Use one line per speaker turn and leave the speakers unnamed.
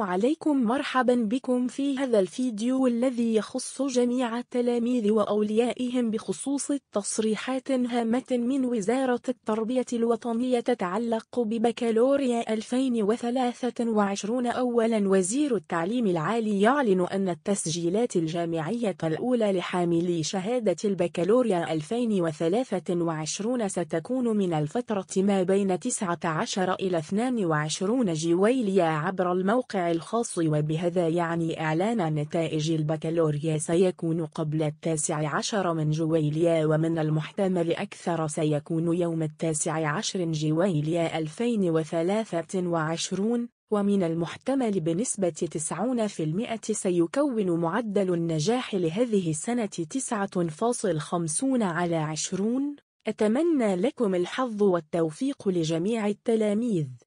عليكم مرحبا بكم في هذا الفيديو الذي يخص جميع التلاميذ وأوليائهم بخصوص تصريحات هامة من وزارة التربية الوطنية تتعلق ببكالوريا 2023 أولا وزير التعليم العالي يعلن أن التسجيلات الجامعية الأولى لحاملي شهادة البكالوريا 2023 ستكون من الفترة ما بين 19 إلى 22 جويلية عبر الموقع الخاص وبهذا يعني إعلان نتائج البكالوريا سيكون قبل التاسع عشر من جويليا ومن المحتمل أكثر سيكون يوم التاسع عشر جويليا 2023 ومن المحتمل بنسبة 90% سيكون معدل النجاح لهذه السنة 9.50 على 20 أتمنى لكم الحظ
والتوفيق لجميع التلاميذ